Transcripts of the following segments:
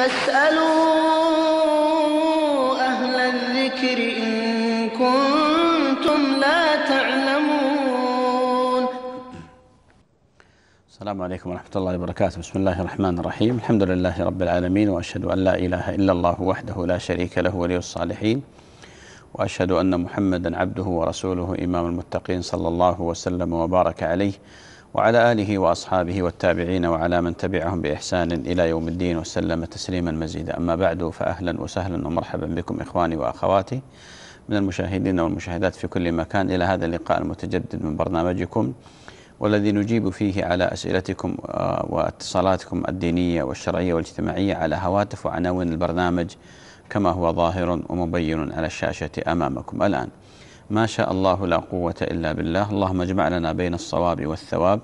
فاسألوا أهل الذكر إن كنتم لا تعلمون السلام عليكم ورحمة الله وبركاته بسم الله الرحمن الرحيم الحمد لله رب العالمين وأشهد أن لا إله إلا الله وحده لا شريك له ولي الصالحين وأشهد أن محمدا عبده ورسوله إمام المتقين صلى الله وسلم وبارك عليه وعلى آله وأصحابه والتابعين وعلى من تبعهم بإحسان إلى يوم الدين وسلم تسليما مزيدا أما بعد فأهلا وسهلا ومرحبا بكم إخواني وأخواتي من المشاهدين والمشاهدات في كل مكان إلى هذا اللقاء المتجدد من برنامجكم والذي نجيب فيه على أسئلتكم آه، واتصالاتكم الدينية والشرعية والاجتماعية على هواتف وعناوين البرنامج كما هو ظاهر ومبين على الشاشة أمامكم الآن ما شاء الله لا قوة إلا بالله اللهم اجمع لنا بين الصواب والثواب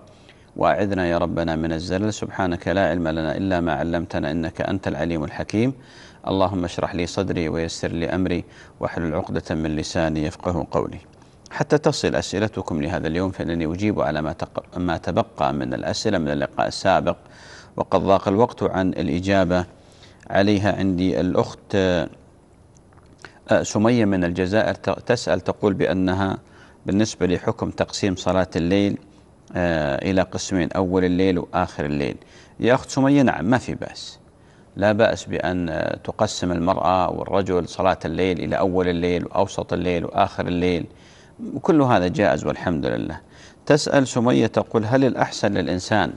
وأعذنا يا ربنا من الزلل سبحانك لا علم لنا إلا ما علمتنا إنك أنت العليم الحكيم اللهم اشرح لي صدري ويسر لي أمري واحلل عقدة من لساني يفقه قولي حتى تصل أسئلتكم لهذا اليوم فإنني أجيب على ما, تق... ما تبقى من الأسئلة من اللقاء السابق وقد ضاق الوقت عن الإجابة عليها عندي الأخت أه، سمية من الجزائر تسأل تقول بأنها بالنسبة لحكم تقسيم صلاة الليل أه، إلى قسمين أول الليل وآخر الليل يا أخت سمية نعم ما في بأس لا بأس بأن أه، تقسم المرأة والرجل صلاة الليل إلى أول الليل وأوسط الليل وآخر الليل كل هذا جائز والحمد لله تسأل سمية تقول هل الأحسن للإنسان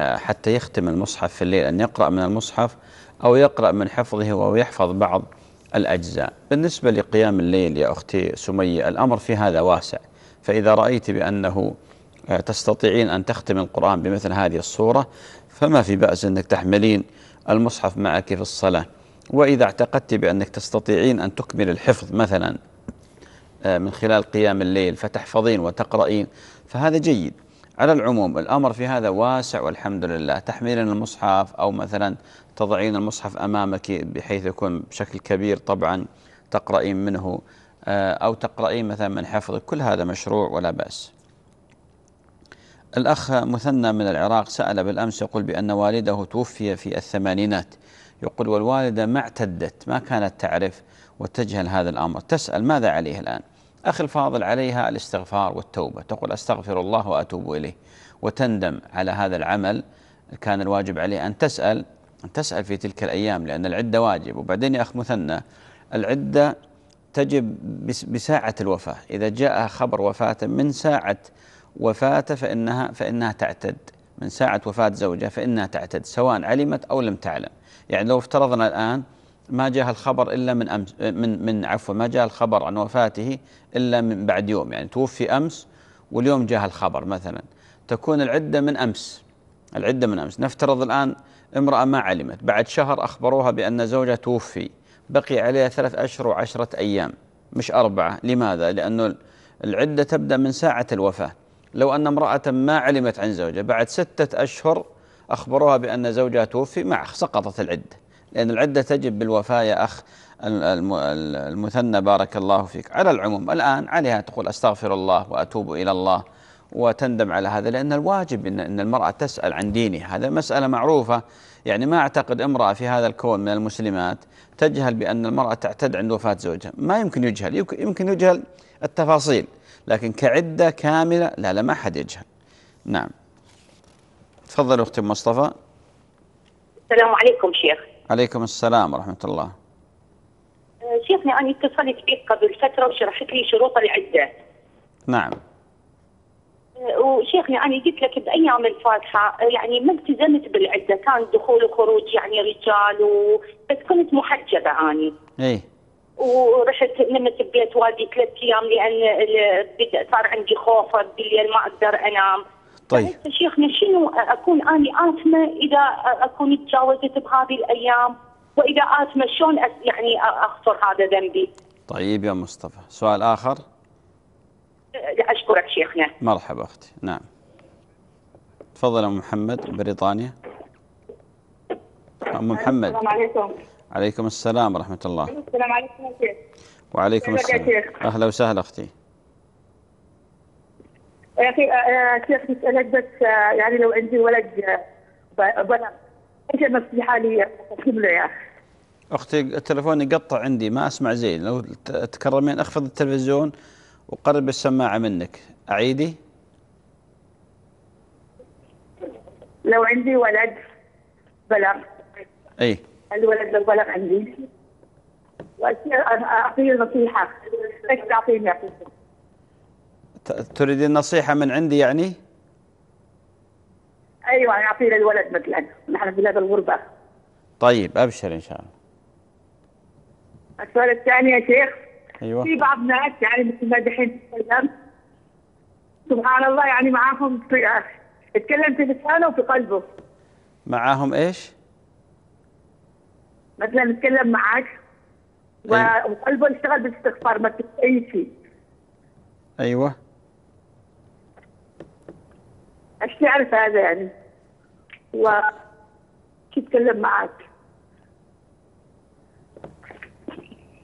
حتى يختم المصحف في الليل أن يقرأ من المصحف أو يقرأ من حفظه أو يحفظ بعض الأجزاء بالنسبة لقيام الليل يا أختي سمية الأمر في هذا واسع فإذا رأيت بأنه آه، تستطيعين أن تختم القرآن بمثل هذه الصورة فما في بأس أنك تحملين المصحف معك في الصلاة وإذا اعتقدت بأنك تستطيعين أن تكمل الحفظ مثلا آه، من خلال قيام الليل فتحفظين وتقرأين فهذا جيد على العموم الأمر في هذا واسع والحمد لله تحميل المصحف أو مثلا تضعين المصحف أمامك بحيث يكون بشكل كبير طبعا تقرأين منه آه، أو تقرأين مثلا من حفظك كل هذا مشروع ولا بأس الأخ مثنى من العراق سأل بالأمس يقول بأن والده توفي في الثمانينات يقول والوالدة ما اعتدت ما كانت تعرف وتجهل هذا الأمر تسأل ماذا عليه الآن؟ أخي الفاضل عليها الاستغفار والتوبة تقول أستغفر الله وأتوب إليه وتندم على هذا العمل كان الواجب عليه أن تسأل أن تسأل في تلك الأيام لأن العدة واجب وبعدين يا أخ مثنى العدة تجب بساعة الوفاة إذا جاء خبر وفاة من ساعة وفاته فإنها فإنها تعتد من ساعة وفاة زوجها فإنها تعتد سواء علمت أو لم تعلم يعني لو افترضنا الآن ما جاء الخبر الا من امس من من عفوا ما جاء الخبر عن وفاته الا من بعد يوم يعني توفي امس واليوم جاء الخبر مثلا تكون العده من امس العده من امس نفترض الان امراه ما علمت بعد شهر اخبروها بان زوجها توفي بقي عليها ثلاث اشهر وعشره ايام مش اربعه لماذا؟ لانه العده تبدا من ساعه الوفاه لو ان امراه ما علمت عن زوجها بعد سته اشهر اخبروها بان زوجها توفي مع سقطت العده لأن العدة تجب بالوفاة يا أخ المثنى بارك الله فيك على العموم الآن عليها تقول أستغفر الله وأتوب إلى الله وتندم على هذا لأن الواجب إن, المرأة تسأل عن دينها هذا مسألة معروفة يعني ما أعتقد امرأة في هذا الكون من المسلمات تجهل بأن المرأة تعتد عند وفاة زوجها ما يمكن يجهل يمكن يجهل التفاصيل لكن كعدة كاملة لا لا ما حد يجهل نعم تفضل أختي مصطفى السلام عليكم شيخ عليكم السلام ورحمة الله آه، شيخنا أنا اتصلت بك قبل فترة وشرحت لي شروط العدة نعم آه، وشيخنا أنا قلت لك بأيام الفاتحة آه، يعني ما التزمت بالعدة كان دخول وخروج يعني رجال و... بس كنت محجبة أنا إيه ورحت نمت ببيت والدي ثلاث أيام لأن صار عندي خوف بالليل ما أقدر أنام طيب يعني شيخنا شنو اكون اني اثمه اذا اكون تجاوزت بهذه الايام واذا اثمه شلون يعني اغفر هذا ذنبي؟ طيب يا مصطفى، سؤال اخر؟ أه، اشكرك شيخنا. نعم. مرحبا اختي، نعم. تفضل ام محمد بريطانيا. ام محمد. السلام عليكم. عليكم السلام ورحمه الله. السلام عليكم يا شيخ. وعليكم السلام. اهلا وسهلا اختي. يا اخي آه، آه، كيف مسألة آه، بس يعني لو عندي ولد بلغ ايش النصيحة لي له يا أخي أختي التلفون يقطع عندي ما أسمع زين لو تكرمين أخفض التلفزيون وقرب السماعة منك أعيدي لو عندي ولد بلغ أي الولد لو بلغ عندي وأعطيه نصيحة ايش تعطيني تريدين نصيحة من عندي يعني؟ أيوة أعطيه للولد مثلا نحن في هذا الغربة طيب أبشر إن شاء الله السؤال الثاني يا شيخ أيوة في بعض الناس يعني مثل ما دحين تتكلم سبحان الله يعني معاهم في يتكلم في لسانه وفي قلبه معاهم إيش؟ مثلا يتكلم معك أيوة. وقلبه يشتغل بالاستغفار ما أي شيء ايوه ايش تعرف هذا يعني و تتكلم معك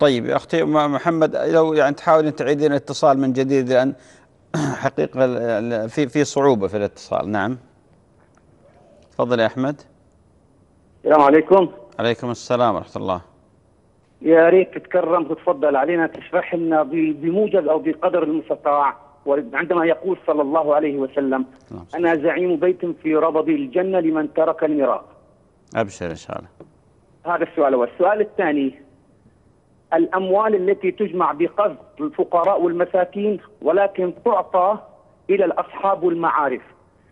طيب يا اختي محمد لو يعني تحاولين تعيدين الاتصال من جديد لان حقيقه في في صعوبه في الاتصال نعم تفضل يا احمد السلام عليكم عليكم السلام ورحمه الله يا ريت تتكرم وتفضل علينا تشرح لنا بموجب او بقدر المستطاع وعندما يقول صلى الله عليه وسلم نعم. أنا زعيم بيت في ربض الجنة لمن ترك المراق أبشر إن شاء الله هذا السؤال والسؤال الثاني الأموال التي تجمع بقصد الفقراء والمساكين ولكن تعطى إلى الأصحاب والمعارف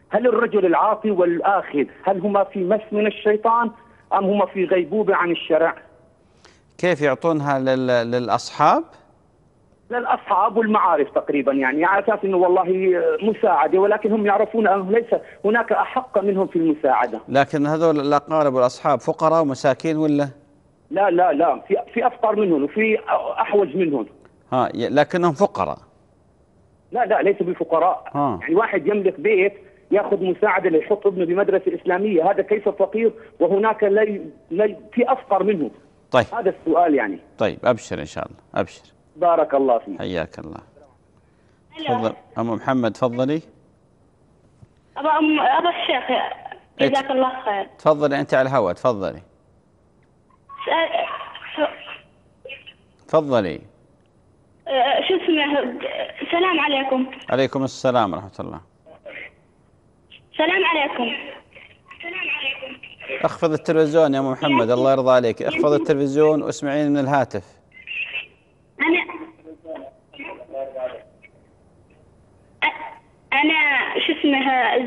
هل الرجل العاطي والآخذ هل هما في مس من الشيطان أم هما في غيبوبة عن الشرع كيف يعطونها للأصحاب للاصحاب والمعارف تقريبا يعني على اساس انه والله مساعده ولكن هم يعرفون انه ليس هناك احق منهم في المساعده. لكن هذول الاقارب والاصحاب فقراء ومساكين ولا؟ لا لا لا في في افقر منهم وفي احوج منهم. ها لكنهم فقراء. لا لا ليسوا بفقراء، ها. يعني واحد يملك بيت ياخذ مساعده ليحط ابنه بمدرسه اسلاميه، هذا كيف فقير وهناك لي, لي في افقر منه. طيب هذا السؤال يعني. طيب ابشر ان شاء الله، ابشر. بارك الله فيك حياك الله تفضل أم محمد تفضلي أبا أم أبا الشيخ جزاك إيه، الله خير تفضلي أنت على الهواء تفضلي تفضلي أه، شو اسمه السلام عليكم عليكم السلام ورحمة الله السلام عليكم السلام عليكم اخفض التلفزيون يا أم محمد الله يرضى عليك اخفض التلفزيون واسمعيني من الهاتف اسمها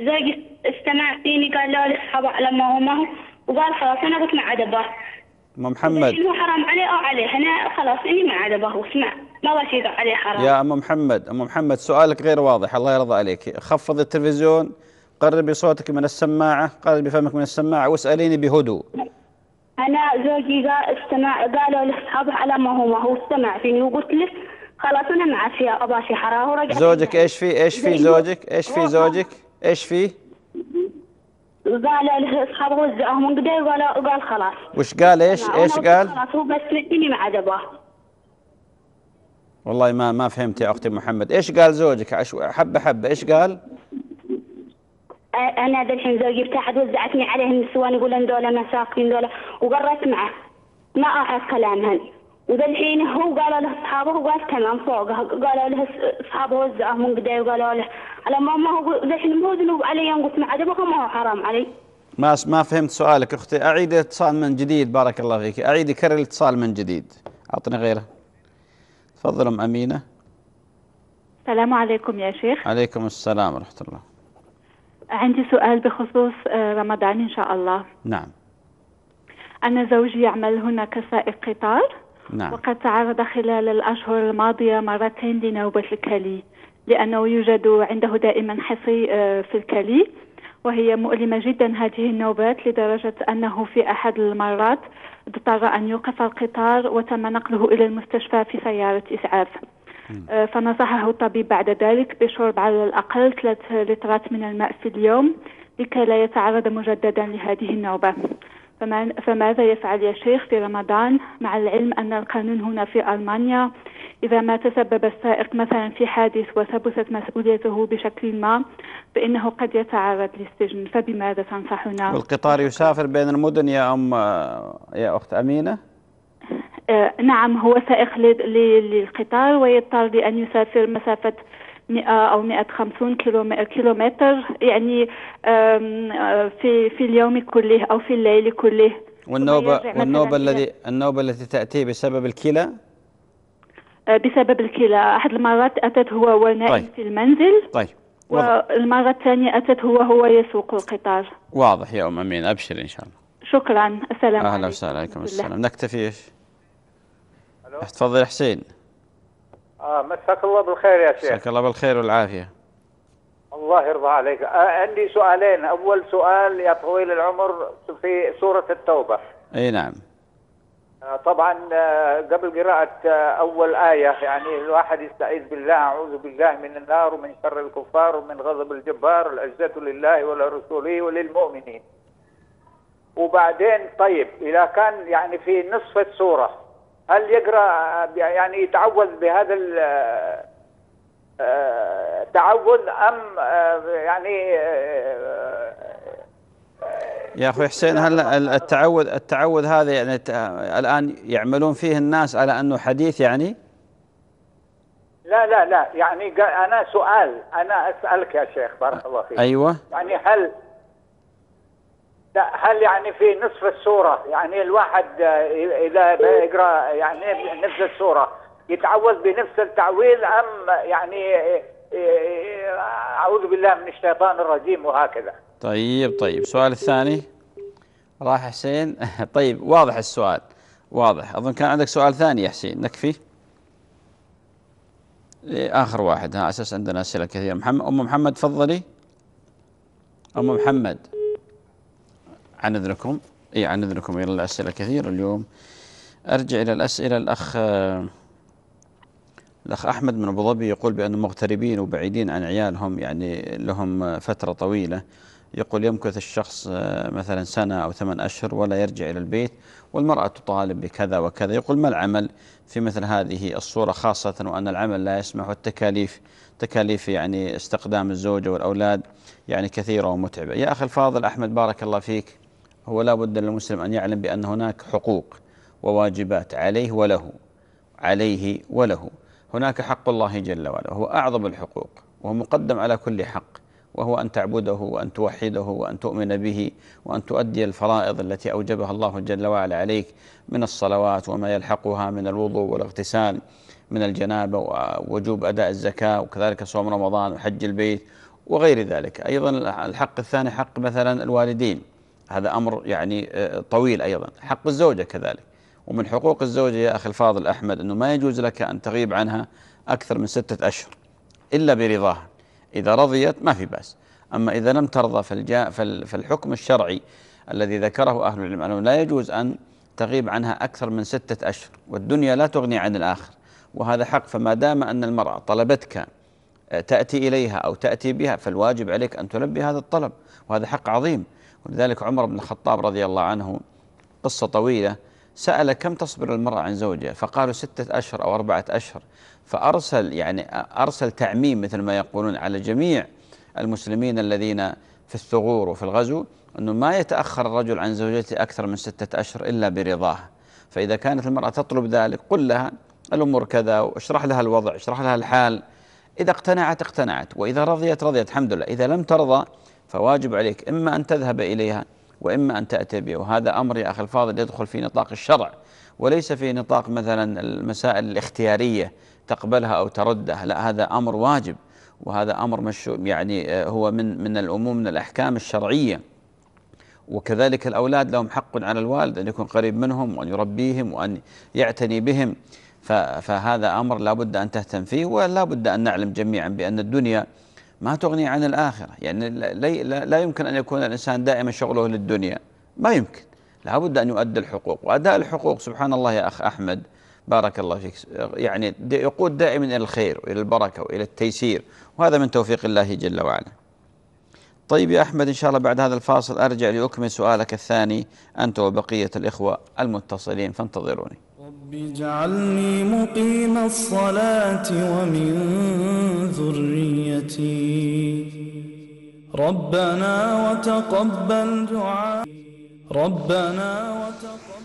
زوجي استمع فيني قال لا لصحابه ما هو ما هو وقال خلاص انا بسمع عدبه ام محمد هو حرام عليه او آه، عليه انا خلاص اني ما عاد ابغى واسمع ما شيء عليه حرام يا ام محمد ام محمد سؤالك غير واضح الله يرضى عليك خفض التلفزيون قربي صوتك من السماعه قربي فمك من السماعه واساليني بهدوء انا زوجي قال استمع قالوا لاصحابه على ما هو ما هو استمع فيني وقلت له خلاص انا في ابا في حراره ورجع زوجك ايش فيه ايش فيه زوجك ايش فيه زوجك ايش فيه قال أصحابه وزعهم من قدي قال قال خلاص وش قال ايش ايش قال خلاص هو بس وديني مع دباه والله ما ما فهمت يا اختي محمد ايش قال زوجك حبه حبه ايش قال انا ذا الحين زوجي ارتاحت وزعتني عليهم النسوان يقولون دولة مساكين دولة وقرت معه ما اعرف كلامهن ودالحين هو قالوا له اصحابه قال تمام فوقه قالوا له اصحابه وزعه من قدي وقالوا له على ما ما هو الحين مو ذنوب علي يوم قلت ما عجبه ما هو حرام علي ما ما فهمت سؤالك اختي اعيد الاتصال من جديد بارك الله فيك اعيد كرر الاتصال من جديد اعطني غيره تفضل ام امينه السلام عليكم يا شيخ عليكم السلام ورحمه الله عندي سؤال بخصوص آه، رمضان ان شاء الله نعم انا زوجي يعمل هنا كسائق قطار نعم. وقد تعرض خلال الأشهر الماضية مرتين لنوبة الكلي لأنه يوجد عنده دائما حصي آه، في الكلي وهي مؤلمة جدا هذه النوبات لدرجة أنه في أحد المرات اضطر أن يوقف القطار وتم نقله إلى المستشفى في سيارة إسعاف آه، فنصحه الطبيب بعد ذلك بشرب على الأقل ثلاث لترات من الماء في اليوم لكي لا يتعرض مجددا لهذه النوبة فماذا يفعل يا شيخ في رمضان مع العلم أن القانون هنا في ألمانيا إذا ما تسبب السائق مثلا في حادث وثبتت مسؤوليته بشكل ما فإنه قد يتعرض للسجن فبماذا تنصحنا؟ والقطار يسافر بين المدن يا أم يا أخت أمينة؟ آه نعم هو سائق للقطار ويضطر لأن يسافر مسافة 100 أو 150 كيلومتر يعني آه، في في اليوم كله أو في الليل كله والنوبة والنوبة الذي النوبة التي تأتي بسبب الكلى آه، بسبب الكلى أحد المرات أتت هو ونائم طيب. في المنزل طيب واضح. والمرة الثانية أتت هو هو يسوق القطار واضح يا أم أمين أبشر إن شاء الله شكرا السلام أهلا وسهلا عليكم السلام نكتفي إيش تفضل حسين آه مساك الله بالخير يا شيخ مساك الله بالخير والعافية الله يرضى عليك آه عندي سؤالين أول سؤال يا طويل العمر في سورة التوبة أي نعم آه طبعا آه، قبل قراءة آه، أول آية يعني الواحد يستعيذ بالله أعوذ بالله من النار ومن شر الكفار ومن غضب الجبار العزة لله ولرسوله وللمؤمنين وبعدين طيب إذا كان يعني في نصف السورة هل يقرأ يعني يتعوذ بهذا التعوذ آه، أم آه، يعني آه، يا اخوي حسين هل التعوذ التعوذ هذا يعني الان يعملون فيه الناس على انه حديث يعني؟ لا لا لا يعني انا سؤال انا اسالك يا شيخ بارك الله فيك ايوه يعني هل هل يعني في نصف السورة يعني الواحد آه، إذا بيقرأ يعني نفس السورة يتعوذ بنفس التعويذ أم يعني آه، آه، أعوذ بالله من الشيطان الرجيم وهكذا طيب طيب السؤال الثاني راح حسين طيب واضح السؤال واضح أظن كان عندك سؤال ثاني يا حسين نكفي آخر واحد ها أساس عندنا أسئلة كثيرة محمد أم محمد تفضلي أم محمد عن اذنكم اي عن اذنكم الى الاسئله كثيره اليوم ارجع الى الاسئله الاخ الاخ احمد من ابو ظبي يقول بان مغتربين وبعيدين عن عيالهم يعني لهم فتره طويله يقول يمكث الشخص آه، مثلا سنه او ثمان اشهر ولا يرجع الى البيت والمراه تطالب بكذا وكذا يقول ما العمل في مثل هذه الصوره خاصه وان العمل لا يسمح والتكاليف تكاليف يعني استقدام الزوجه والاولاد يعني كثيره ومتعبه يا اخي الفاضل احمد بارك الله فيك هو لا بد للمسلم أن يعلم بأن هناك حقوق وواجبات عليه وله عليه وله هناك حق الله جل وعلا هو أعظم الحقوق وهو مقدم على كل حق وهو أن تعبده وأن توحده وأن تؤمن به وأن تؤدي الفرائض التي أوجبها الله جل وعلا عليك من الصلوات وما يلحقها من الوضوء والاغتسال من الجنابة ووجوب أداء الزكاة وكذلك صوم رمضان وحج البيت وغير ذلك أيضا الحق الثاني حق مثلا الوالدين هذا أمر يعني آه، طويل أيضا حق الزوجة كذلك ومن حقوق الزوجة يا أخي الفاضل أحمد أنه ما يجوز لك أن تغيب عنها أكثر من ستة أشهر إلا برضاها إذا رضيت ما في بأس أما إذا لم ترضى فالحكم الشرعي الذي ذكره أهل العلم أنه لا يجوز أن تغيب عنها أكثر من ستة أشهر والدنيا لا تغني عن الآخر وهذا حق فما دام أن المرأة طلبتك آه، تأتي إليها أو تأتي بها فالواجب عليك أن تلبي هذا الطلب وهذا حق عظيم ولذلك عمر بن الخطاب رضي الله عنه قصة طويلة سأل كم تصبر المرأة عن زوجها فقالوا ستة أشهر أو أربعة أشهر فأرسل يعني أرسل تعميم مثل ما يقولون على جميع المسلمين الذين في الثغور وفي الغزو أنه ما يتأخر الرجل عن زوجته أكثر من ستة أشهر إلا برضاها فإذا كانت المرأة تطلب ذلك قل لها الأمور كذا واشرح لها الوضع اشرح لها الحال إذا اقتنعت اقتنعت وإذا رضيت رضيت الحمد لله إذا لم ترضى فواجب عليك إما أن تذهب إليها وإما أن تأتي بها وهذا أمر يا أخي الفاضل يدخل في نطاق الشرع وليس في نطاق مثلا المسائل الاختيارية تقبلها أو تردها لا هذا أمر واجب وهذا أمر مشو يعني آه، هو من من الأمور من الأحكام الشرعية وكذلك الأولاد لهم حق على الوالد أن يكون قريب منهم وأن يربيهم وأن يعتني بهم فهذا أمر لا بد أن تهتم فيه ولا بد أن نعلم جميعا بأن الدنيا ما تغني عن الآخرة يعني لا يمكن أن يكون الإنسان دائما شغله للدنيا ما يمكن لابد أن يؤدي الحقوق وأداء الحقوق سبحان الله يا أخ أحمد بارك الله فيك يعني يقود دائما إلى الخير وإلى البركة وإلى التيسير وهذا من توفيق الله جل وعلا طيب يا أحمد إن شاء الله بعد هذا الفاصل أرجع لأكمل سؤالك الثاني أنت وبقية الإخوة المتصلين فانتظروني رب اجعلني مقيم الصلاة ومن ذريتي ربنا وتقبل دعاء ربنا وتقبل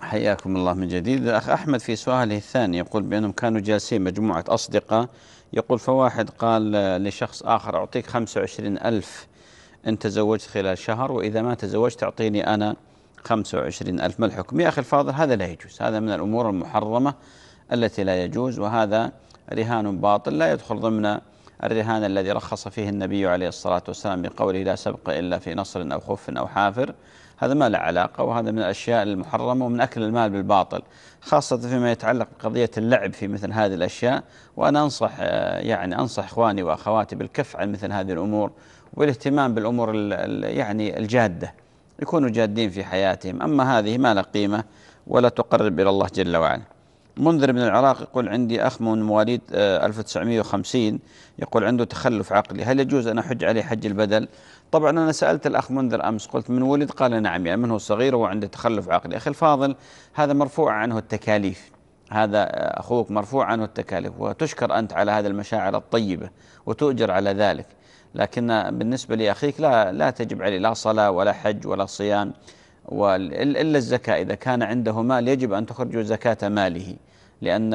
حياكم الله من جديد الأخ أحمد في سؤاله الثاني يقول بأنهم كانوا جالسين مجموعة أصدقاء يقول فواحد قال لشخص آخر أعطيك 25 ألف إن تزوجت خلال شهر وإذا ما تزوجت أعطيني أنا 25 ألف ما الحكم يا أخي الفاضل هذا لا يجوز هذا من الأمور المحرمة التي لا يجوز وهذا رهان باطل لا يدخل ضمن الرهان الذي رخص فيه النبي عليه الصلاة والسلام بقوله لا سبق إلا في نصر أو خف أو حافر هذا ما له علاقة وهذا من الأشياء المحرمة ومن أكل المال بالباطل خاصة فيما يتعلق بقضية اللعب في مثل هذه الأشياء وأنا أنصح يعني أنصح إخواني وأخواتي بالكف عن مثل هذه الأمور والاهتمام بالأمور يعني الجادة يكونوا جادين في حياتهم أما هذه ما لها قيمة ولا تقرب إلى الله جل وعلا منذر بن العراق يقول عندي أخ من مواليد 1950 آه، يقول عنده تخلف عقلي هل يجوز أن أحج عليه حج البدل طبعا أنا سألت الأخ منذر أمس قلت من ولد قال نعم يعني من هو صغير وعنده تخلف عقلي أخي الفاضل هذا مرفوع عنه التكاليف هذا أخوك مرفوع عنه التكاليف وتشكر أنت على هذه المشاعر الطيبة وتؤجر على ذلك لكن بالنسبة لأخيك لا لا تجب عليه لا صلاة ولا حج ولا صيام إلا الزكاة إذا كان عنده مال يجب أن تخرج زكاة ماله لأن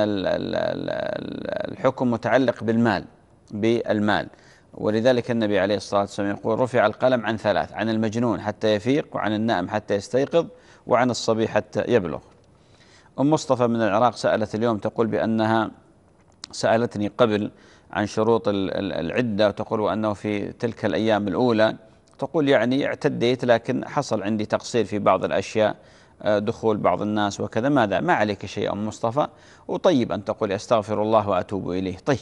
الحكم متعلق بالمال بالمال ولذلك النبي عليه الصلاة والسلام يقول رفع القلم عن ثلاث عن المجنون حتى يفيق وعن النائم حتى يستيقظ وعن الصبي حتى يبلغ أم مصطفى من العراق سألت اليوم تقول بأنها سألتني قبل عن شروط العدة وتقول وأنه في تلك الأيام الأولى تقول يعني اعتديت لكن حصل عندي تقصير في بعض الأشياء آه، دخول بعض الناس وكذا ماذا ما عليك شيء أم مصطفى وطيب أن تقول استغفر الله وأتوب إليه طيب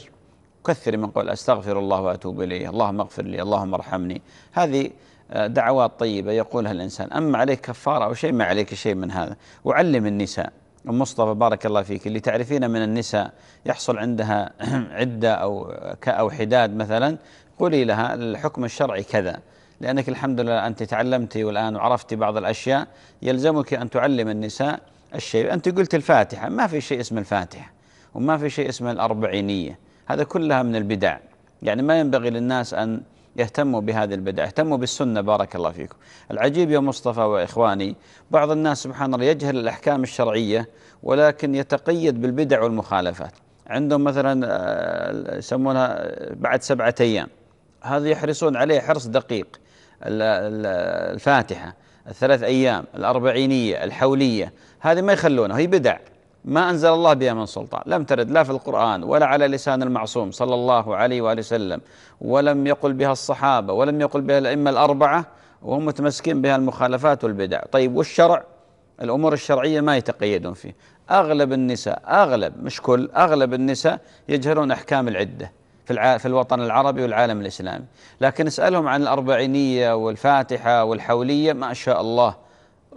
كثر من قول استغفر الله واتوب اليه، اللهم اغفر لي، اللهم ارحمني، هذه آه، دعوات طيبه يقولها الانسان، اما عليك كفاره او شيء ما عليك شيء من هذا، وعلم النساء أم مصطفى بارك الله فيك اللي تعرفين من النساء يحصل عندها عدة أو أو حداد مثلا قولي لها الحكم الشرعي كذا لأنك الحمد لله أنت تعلمتي والآن وعرفتي بعض الأشياء يلزمك أن تعلم النساء الشيء أنت قلت الفاتحة ما في شيء اسمه الفاتحة وما في شيء اسمه الأربعينية هذا كلها من البدع يعني ما ينبغي للناس أن يهتموا بهذه البدع اهتموا بالسنة بارك الله فيكم العجيب يا مصطفى وإخواني بعض الناس سبحان الله يجهل الأحكام الشرعية ولكن يتقيد بالبدع والمخالفات عندهم مثلا آه، يسمونها بعد سبعة أيام هذا يحرصون عليه حرص دقيق الفاتحة الثلاث أيام الأربعينية الحولية هذه ما يخلونها هي بدع ما أنزل الله بها من سلطان لم ترد لا في القرآن ولا على لسان المعصوم صلى الله عليه وآله وسلم ولم يقل بها الصحابة ولم يقل بها الأئمة الأربعة وهم متمسكين بها المخالفات والبدع طيب والشرع الأمور الشرعية ما يتقيدون فيه أغلب النساء أغلب مش كل أغلب النساء يجهلون أحكام العدة في في الوطن العربي والعالم الإسلامي لكن اسألهم عن الأربعينية والفاتحة والحولية ما شاء الله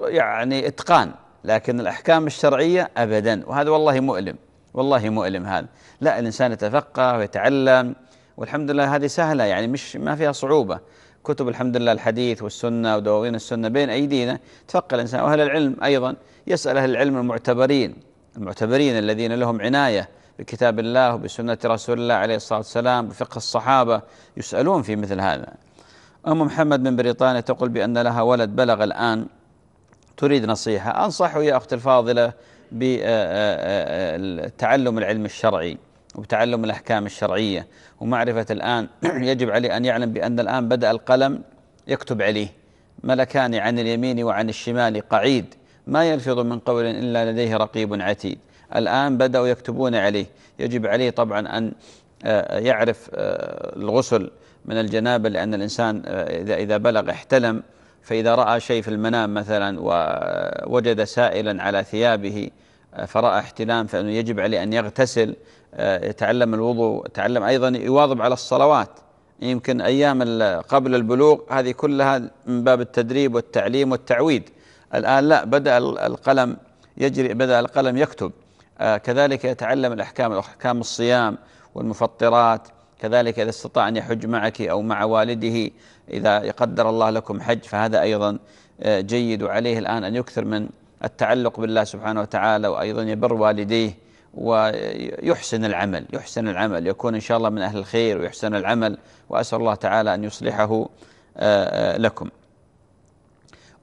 يعني إتقان لكن الأحكام الشرعية أبدا وهذا والله مؤلم والله مؤلم هذا لا الإنسان يتفقه ويتعلم والحمد لله هذه سهلة يعني مش ما فيها صعوبة كتب الحمد لله الحديث والسنة ودواوين السنة بين أيدينا تفقه الإنسان وأهل العلم أيضا يسأل أهل العلم المعتبرين المعتبرين الذين لهم عناية بكتاب الله وبسنة رسول الله عليه الصلاة والسلام بفقه الصحابة يسألون في مثل هذا أم محمد من بريطانيا تقول بأن لها ولد بلغ الآن تريد نصيحة أنصحه يا أختي الفاضلة بتعلم العلم الشرعي وبتعلم الأحكام الشرعية ومعرفة الآن يجب عليه أن يعلم بأن الآن بدأ القلم يكتب عليه ملكان عن اليمين وعن الشمال قعيد ما يلفظ من قول إلا لديه رقيب عتيد الآن بدأوا يكتبون عليه يجب عليه طبعا أن آه، يعرف آه، الغسل من الجنابة لأن الإنسان آه، إذا بلغ احتلم فإذا رأى شيء في المنام مثلا ووجد سائلا على ثيابه آه، فرأى احتلام فإنه يجب عليه أن يغتسل آه، يتعلم الوضوء يتعلم أيضا يواظب على الصلوات يمكن أيام قبل البلوغ هذه كلها من باب التدريب والتعليم والتعويد الآن لا بدأ القلم يجري بدأ القلم يكتب آه، كذلك يتعلم الأحكام أحكام الصيام والمفطرات كذلك إذا استطاع أن يحج معك أو مع والده إذا قدر الله لكم حج فهذا أيضا آه، جيد وعليه الآن أن يكثر من التعلق بالله سبحانه وتعالى وأيضا يبر والديه ويحسن العمل يحسن العمل يكون إن شاء الله من أهل الخير ويحسن العمل وأسأل الله تعالى أن يصلحه آه، آه، لكم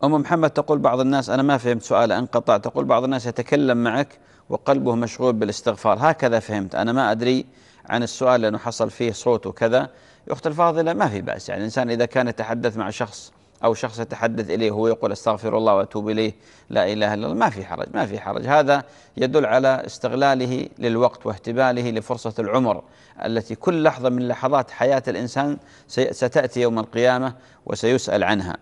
أم محمد تقول بعض الناس أنا ما فهمت سؤال انقطع تقول بعض الناس يتكلم معك وقلبه مشغول بالاستغفار هكذا فهمت أنا ما أدري عن السؤال لأنه حصل فيه صوت وكذا أخت الفاضله ما في باس يعني الانسان اذا كان يتحدث مع شخص او شخص يتحدث اليه هو يقول استغفر الله واتوب اليه لا اله الا الله ما في حرج ما في حرج هذا يدل على استغلاله للوقت واهتباله لفرصه العمر التي كل لحظه من لحظات حياه الانسان ستاتي يوم القيامه وسيسال عنها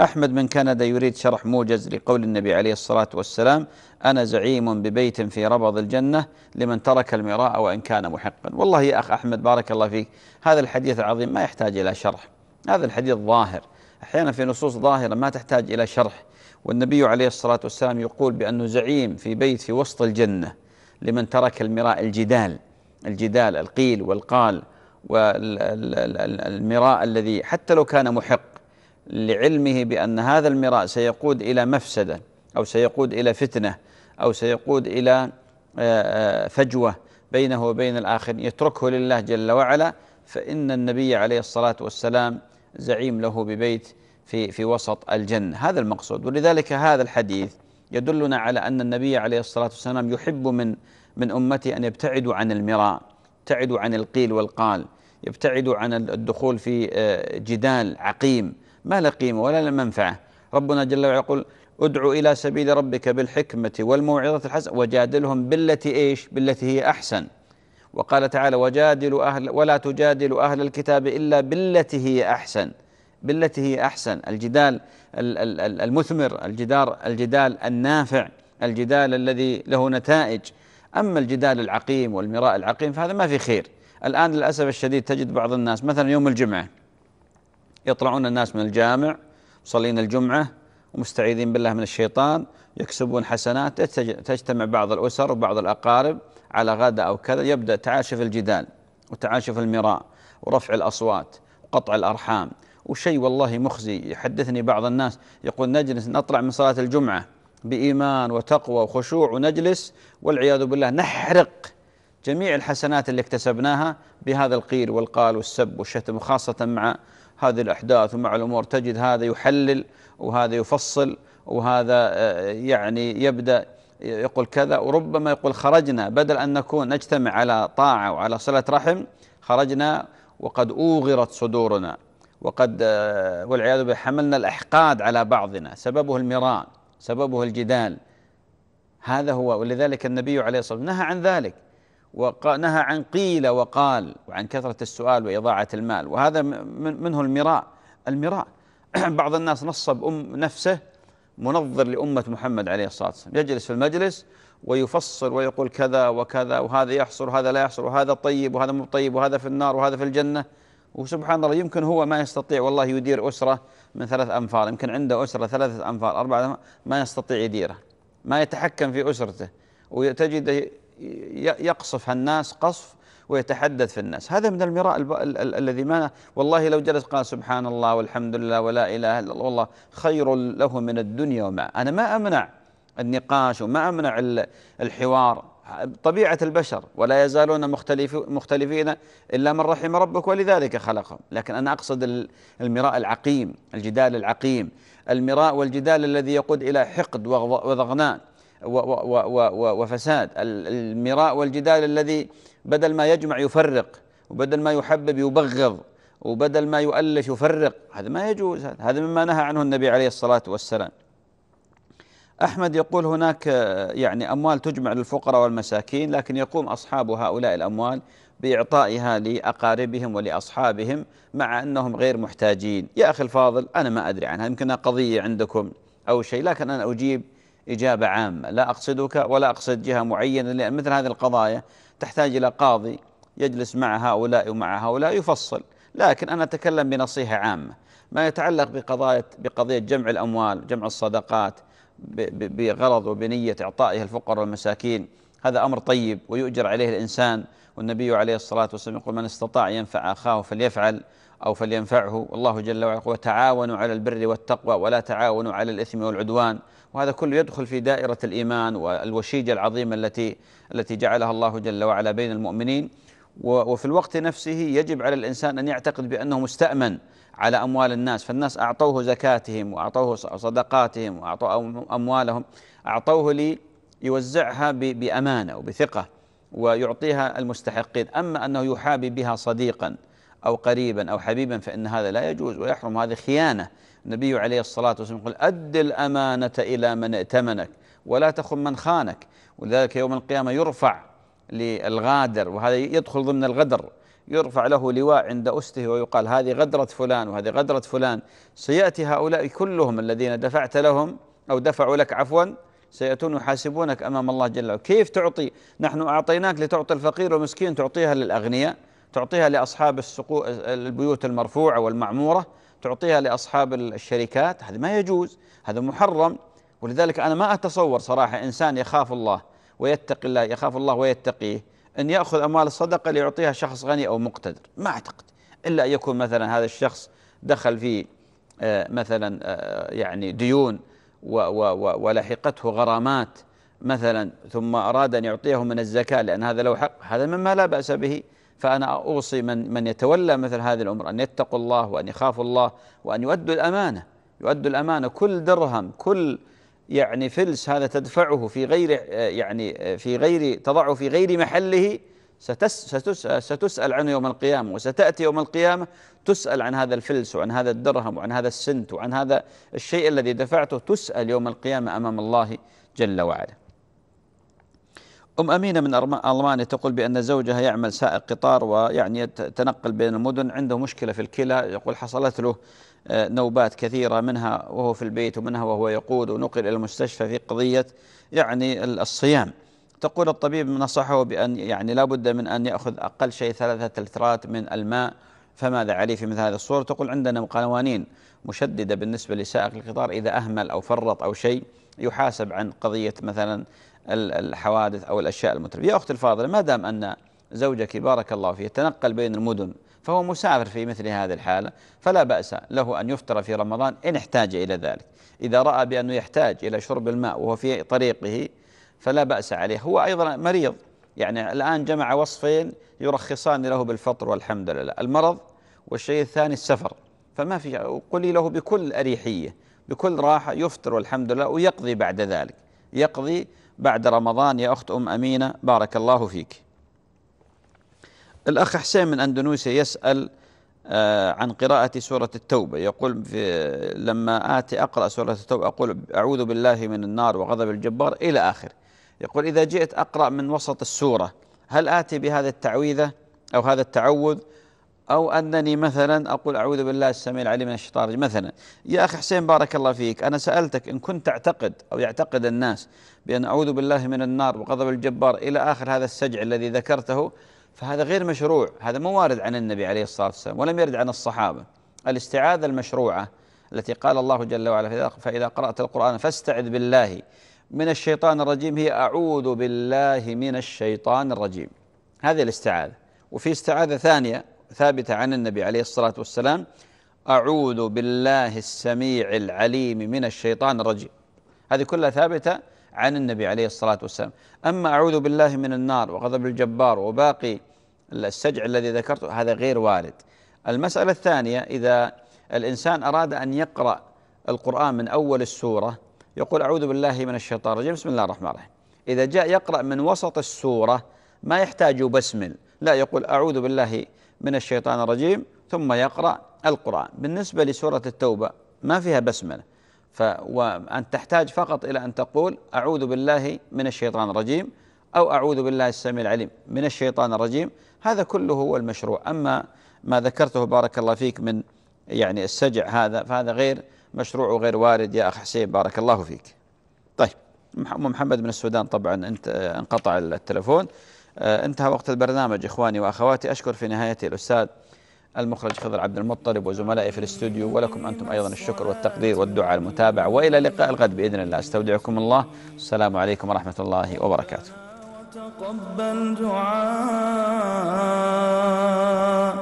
أحمد من كندا يريد شرح موجز لقول النبي عليه الصلاة والسلام أنا زعيم ببيت في ربض الجنة لمن ترك المراء وإن كان محقا والله يا أخ أحمد بارك الله فيك هذا الحديث العظيم ما يحتاج إلى شرح هذا الحديث ظاهر أحيانا في نصوص ظاهرة ما تحتاج إلى شرح والنبي عليه الصلاة والسلام يقول بأنه زعيم في بيت في وسط الجنة لمن ترك المراء الجدال الجدال القيل والقال والمراء الذي حتى لو كان محق لعلمه بأن هذا المراء سيقود إلى مفسدة أو سيقود إلى فتنة أو سيقود إلى آه، آه، فجوة بينه وبين الآخر يتركه لله جل وعلا فإن النبي عليه الصلاة والسلام زعيم له ببيت في في وسط الجنة هذا المقصود ولذلك هذا الحديث يدلنا على أن النبي عليه الصلاة والسلام يحب من من أمته أن يبتعدوا عن المراء يبتعدوا عن القيل والقال يبتعدوا عن الدخول في آه، جدال عقيم ما له قيمة ولا له منفعة ربنا جل وعلا يقول ادعو إلى سبيل ربك بالحكمة والموعظة الحسنة وجادلهم بالتي إيش بالتي هي أحسن وقال تعالى وجادلوا أهل ولا تجادلوا أهل الكتاب إلا بالتي هي أحسن بالتي هي أحسن الجدال المثمر الجدار الجدال النافع الجدال الذي له نتائج أما الجدال العقيم والمراء العقيم فهذا ما في خير الآن للأسف الشديد تجد بعض الناس مثلا يوم الجمعة يطلعون الناس من الجامع مصلين الجمعة ومستعيذين بالله من الشيطان يكسبون حسنات تجتمع بعض الأسر وبعض الأقارب على غدا أو كذا يبدأ تعاشف الجدال وتعاشف المراء ورفع الأصوات وقطع الأرحام وشيء والله مخزي يحدثني بعض الناس يقول نجلس نطلع من صلاة الجمعة بإيمان وتقوى وخشوع ونجلس والعياذ بالله نحرق جميع الحسنات اللي اكتسبناها بهذا القيل والقال والسب والشتم وخاصة مع هذه الأحداث ومع الأمور تجد هذا يحلل وهذا يفصل وهذا آه، يعني يبدأ يقول كذا وربما يقول خرجنا بدل أن نكون نجتمع على طاعة وعلى صلة رحم خرجنا وقد أوغرت صدورنا وقد آه، والعياذ بالله حملنا الأحقاد على بعضنا سببه المراء سببه الجدال هذا هو ولذلك النبي عليه الصلاة والسلام نهى عن ذلك ونهى عن قيل وقال وعن كثرة السؤال وإضاعة المال وهذا منه المراء المراء بعض الناس نصب أم نفسه منظر لأمة محمد عليه الصلاة والسلام يجلس في المجلس ويفصل ويقول كذا وكذا وهذا يحصل وهذا لا يحصل وهذا طيب وهذا مو طيب وهذا في النار وهذا في الجنة وسبحان الله يمكن هو ما يستطيع والله يدير أسرة من ثلاث أنفار يمكن عنده أسرة ثلاثة أنفار أربعة ما يستطيع يديرها ما يتحكم في أسرته وتجد يقصف الناس قصف ويتحدث في الناس هذا من المراء الذي ما والله لو جلس قال سبحان الله والحمد لله ولا إله إلا الله والله خير له من الدنيا وما أنا ما أمنع النقاش وما أمنع الحوار طبيعة البشر ولا يزالون مختلفين إلا من رحم ربك ولذلك خلقهم لكن أنا أقصد المراء العقيم الجدال العقيم المراء والجدال الذي يقود إلى حقد وضغنان وفساد المراء والجدال الذي بدل ما يجمع يفرق وبدل ما يحبب يبغض وبدل ما يؤلف يفرق هذا ما يجوز هذا مما نهى عنه النبي عليه الصلاة والسلام أحمد يقول هناك يعني أموال تجمع للفقراء والمساكين لكن يقوم أصحاب هؤلاء الأموال بإعطائها لأقاربهم ولأصحابهم مع أنهم غير محتاجين يا أخي الفاضل أنا ما أدري عنها يمكنها قضية عندكم أو شيء لكن أنا أجيب إجابة عامة لا أقصدك ولا أقصد جهة معينة لأن مثل هذه القضايا تحتاج إلى قاضي يجلس مع هؤلاء ومع هؤلاء يفصل لكن أنا أتكلم بنصيحة عامة ما يتعلق بقضايا بقضية جمع الأموال جمع الصدقات بغرض وبنية إعطائها الفقراء والمساكين هذا أمر طيب ويؤجر عليه الإنسان والنبي عليه الصلاة والسلام يقول من استطاع ينفع أخاه فليفعل أو فلينفعه والله جل وعلا وتعاونوا على البر والتقوى ولا تعاونوا على الإثم والعدوان وهذا كله يدخل في دائرة الإيمان والوشيجة العظيمة التي التي جعلها الله جل وعلا بين المؤمنين وفي الوقت نفسه يجب على الإنسان أن يعتقد بأنه مستأمن على أموال الناس فالناس أعطوه زكاتهم وأعطوه صدقاتهم وأعطوه أموالهم أعطوه لي يوزعها بأمانة وبثقة ويعطيها المستحقين أما أنه يحابي بها صديقا أو قريبا أو حبيبا فإن هذا لا يجوز ويحرم هذه خيانة النبي عليه الصلاة والسلام يقول أد الأمانة إلى من ائتمنك ولا تخن من خانك ولذلك يوم القيامة يرفع للغادر وهذا يدخل ضمن الغدر يرفع له لواء عند أسته ويقال هذه غدرة فلان وهذه غدرة فلان سيأتي هؤلاء كلهم الذين دفعت لهم أو دفعوا لك عفوا سيأتون يحاسبونك أمام الله جل وعلا كيف تعطي نحن أعطيناك لتعطي الفقير والمسكين تعطيها للأغنياء تعطيها لأصحاب السقو... البيوت المرفوعة والمعمورة تعطيها لأصحاب الشركات هذا ما يجوز هذا محرم ولذلك أنا ما أتصور صراحة إنسان يخاف الله ويتقي الله يخاف الله ويتقيه أن يأخذ أموال الصدقة ليعطيها شخص غني أو مقتدر ما أعتقد إلا أن يكون مثلا هذا الشخص دخل في آه، مثلا آه، يعني ديون ولحقته غرامات مثلا ثم أراد أن يعطيه من الزكاة لأن هذا له حق هذا مما لا بأس به فأنا أوصي من من يتولى مثل هذه الأمور أن يتقوا الله وأن يخافوا الله وأن يؤدوا الأمانة يؤدوا الأمانة كل درهم كل يعني فلس هذا تدفعه في غير يعني في غير تضعه في غير محله ستسأل, ستسأل عنه يوم القيامة وستأتي يوم القيامة تسأل عن هذا الفلس وعن هذا الدرهم وعن هذا السنت وعن هذا الشيء الذي دفعته تسأل يوم القيامة أمام الله جل وعلا أم أمينة من ألمانيا تقول بأن زوجها يعمل سائق قطار ويعني يتنقل بين المدن عنده مشكلة في الكلى يقول حصلت له آه، نوبات كثيرة منها وهو في البيت ومنها وهو يقود ونقل إلى المستشفى في قضية يعني الصيام تقول الطبيب نصحه بأن يعني لابد من أن يأخذ أقل شيء ثلاثة لترات من الماء فماذا عليه في مثل هذه الصورة تقول عندنا قوانين مشددة بالنسبة لسائق القطار إذا أهمل أو فرط أو شيء يحاسب عن قضية مثلا الحوادث أو الأشياء المترفة يا أختي الفاضلة ما دام أن زوجك بارك الله فيه يتنقل بين المدن فهو مسافر في مثل هذه الحالة فلا بأس له أن يفطر في رمضان إن احتاج إلى ذلك إذا رأى بأنه يحتاج إلى شرب الماء وهو في طريقه فلا بأس عليه هو أيضا مريض يعني الآن جمع وصفين يرخصان له بالفطر والحمد لله المرض والشيء الثاني السفر فما في قولي له بكل أريحية بكل راحة يفطر والحمد لله ويقضي بعد ذلك يقضي بعد رمضان يا أخت أم أمينة بارك الله فيك الأخ حسين من أندونيسيا يسأل آه، عن قراءة سورة التوبة يقول في لما آتي أقرأ سورة التوبة أقول أعوذ بالله من النار وغضب الجبار إلى آخر يقول إذا جئت أقرأ من وسط السورة هل آتي بهذا التعويذة أو هذا التعوذ أو أنني مثلا أقول أعوذ بالله السميع العليم من الشيطان الرجيم مثلا يا أخي حسين بارك الله فيك أنا سألتك إن كنت تعتقد أو يعتقد الناس بأن أعوذ بالله من النار وغضب الجبار إلى آخر هذا السجع الذي ذكرته فهذا غير مشروع هذا مو وارد عن النبي عليه الصلاة والسلام ولم يرد عن الصحابة الاستعاذة المشروعة التي قال الله جل وعلا فإذا قرأت القرآن فاستعذ بالله من الشيطان الرجيم هي أعوذ بالله من الشيطان الرجيم هذه الاستعاذة وفي استعاذة ثانية ثابتة عن النبي عليه الصلاة والسلام أعوذ بالله السميع العليم من الشيطان الرجيم هذه كلها ثابتة عن النبي عليه الصلاة والسلام أما أعوذ بالله من النار وغضب الجبار وباقي السجع الذي ذكرته هذا غير وارد المسألة الثانية إذا الإنسان أراد أن يقرأ القرآن من أول السورة يقول أعوذ بالله من الشيطان الرجيم بسم الله الرحمن الرحيم إذا جاء يقرأ من وسط السورة ما يحتاج بسمل لا يقول أعوذ بالله من الشيطان الرجيم ثم يقرأ القرآن بالنسبة لسورة التوبة ما فيها بسملة وأن تحتاج فقط إلى أن تقول أعوذ بالله من الشيطان الرجيم أو أعوذ بالله السميع العليم من الشيطان الرجيم هذا كله هو المشروع أما ما ذكرته بارك الله فيك من يعني السجع هذا فهذا غير مشروع وغير وارد يا أخ حسين بارك الله فيك طيب محمد من السودان طبعا أنت انقطع التلفون آه، انتهى وقت البرنامج إخواني وأخواتي أشكر في نهايته الأستاذ المخرج خضر عبد المطلب وزملائي في الاستوديو ولكم أنتم أيضا الشكر والتقدير والدعاء المتابع وإلى لقاء الغد بإذن الله استودعكم الله السلام عليكم ورحمة الله وبركاته تقبل دعاء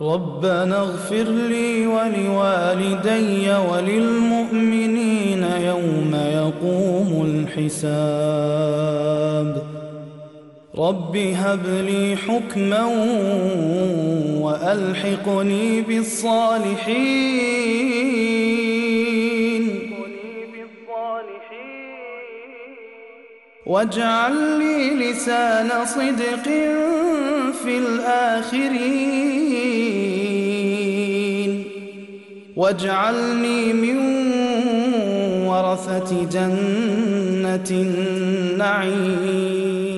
ربنا اغفر لي ولوالدي وللمؤمنين يوم يقوم الحساب رب هب لي حكما وألحقني بالصالحين واجعل لي لسان صدق في الآخرين واجعلني من ورثة جنة النعيم